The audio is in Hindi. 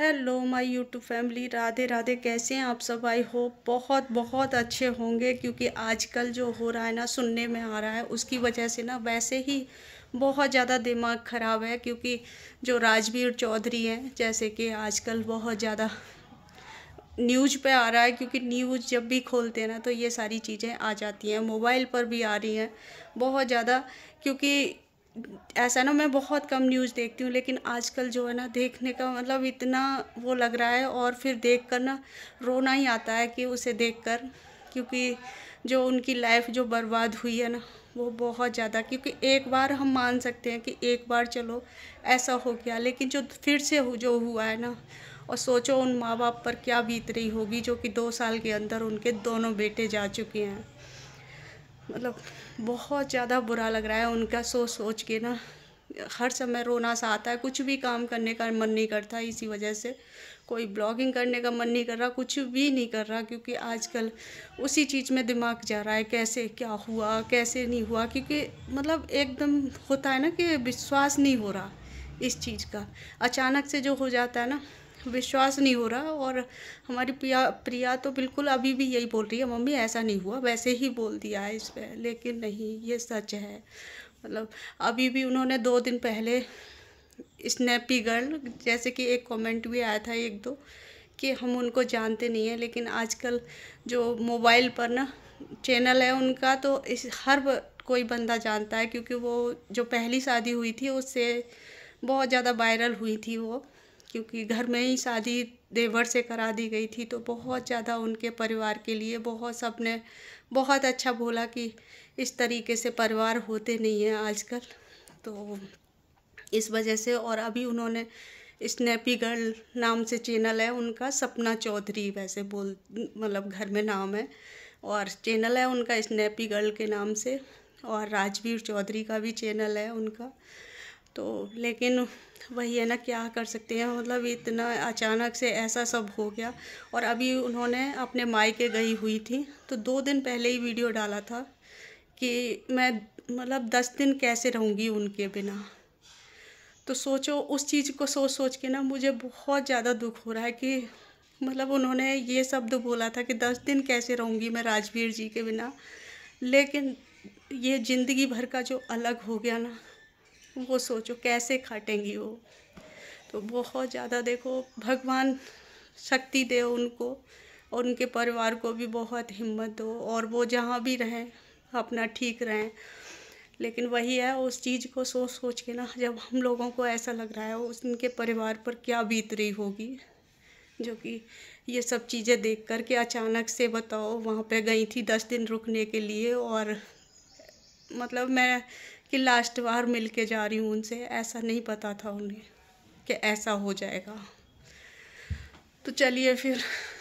hello my YouTube family Radhe Radhe कैसे हैं आप सब आई होप बहुत बहुत अच्छे होंगे क्योंकि आजकल जो हो रहा है ना सुनने में आ रहा है उसकी वजह से ना वैसे ही बहुत ज़्यादा दिमाग ख़राब है क्योंकि जो राजवीर चौधरी हैं जैसे कि आजकल बहुत ज़्यादा न्यूज पे आ रहा है क्योंकि न्यूज जब भी खोलते हैं ना तो ये सारी चीज़ें आ जाती हैं मोबाइल पर भी आ रही हैं बहुत ज़्यादा क्योंकि ऐसा ना मैं बहुत कम न्यूज़ देखती हूँ लेकिन आजकल जो है ना देखने का मतलब इतना वो लग रहा है और फिर देख कर ना रोना ही आता है कि उसे देख कर क्योंकि जो उनकी लाइफ जो बर्बाद हुई है ना वो बहुत ज़्यादा क्योंकि एक बार हम मान सकते हैं कि एक बार चलो ऐसा हो गया लेकिन जो फिर से हो जो हुआ है ना और सोचो उन माँ बाप पर क्या बीत रही होगी जो कि दो साल के अंदर उनके दोनों बेटे जा चुके हैं मतलब बहुत ज़्यादा बुरा लग रहा है उनका सोच सोच के ना हर समय रोना सा आता है कुछ भी काम करने का मन नहीं करता इसी वजह से कोई ब्लॉगिंग करने का मन नहीं कर रहा कुछ भी नहीं कर रहा क्योंकि आजकल उसी चीज़ में दिमाग जा रहा है कैसे क्या हुआ कैसे नहीं हुआ क्योंकि मतलब एकदम होता है ना कि विश्वास नहीं हो रहा इस चीज़ का अचानक से जो हो जाता है ना विश्वास नहीं हो रहा और हमारी प्रिया प्रिया तो बिल्कुल अभी भी यही बोल रही है मम्मी ऐसा नहीं हुआ वैसे ही बोल दिया है इस पर लेकिन नहीं ये सच है मतलब अभी भी उन्होंने दो दिन पहले स्नैपी गर्ल जैसे कि एक कमेंट भी आया था एक दो कि हम उनको जानते नहीं हैं लेकिन आजकल जो मोबाइल पर ना चैनल है उनका तो इस हर कोई बंदा जानता है क्योंकि वो जो पहली शादी हुई थी उससे बहुत ज़्यादा वायरल हुई थी वो क्योंकि घर में ही शादी देवर से करा दी गई थी तो बहुत ज़्यादा उनके परिवार के लिए बहुत सब ने बहुत अच्छा बोला कि इस तरीके से परिवार होते नहीं हैं आजकल तो इस वजह से और अभी उन्होंने स्नैपी गर्ल नाम से चैनल है उनका सपना चौधरी वैसे बोल मतलब घर में नाम है और चैनल है उनका स्नैपी गर्ल के नाम से और राजवीर चौधरी का भी चैनल है उनका तो लेकिन वही है ना क्या कर सकते हैं मतलब इतना अचानक से ऐसा सब हो गया और अभी उन्होंने अपने मायके गई हुई थी तो दो दिन पहले ही वीडियो डाला था कि मैं मतलब दस दिन कैसे रहूँगी उनके बिना तो सोचो उस चीज़ को सोच सोच के ना मुझे बहुत ज़्यादा दुख हो रहा है कि मतलब उन्होंने ये शब्द बोला था कि दस दिन कैसे रहूँगी मैं राजवीर जी के बिना लेकिन ये ज़िंदगी भर का जो अलग हो गया ना वो सोचो कैसे खाटेंगी वो तो बहुत ज़्यादा देखो भगवान शक्ति दे उनको और उनके परिवार को भी बहुत हिम्मत दो और वो जहाँ भी रहें अपना ठीक रहें लेकिन वही है उस चीज़ को सोच सोच के ना जब हम लोगों को ऐसा लग रहा है उनके परिवार पर क्या बीत रही होगी जो कि ये सब चीज़ें देख कर के अचानक से बताओ वहाँ पे गई थी दस दिन रुकने के लिए और मतलब मैं कि लास्ट बार मिल के जा रही हूँ उनसे ऐसा नहीं पता था उन्हें कि ऐसा हो जाएगा तो चलिए फिर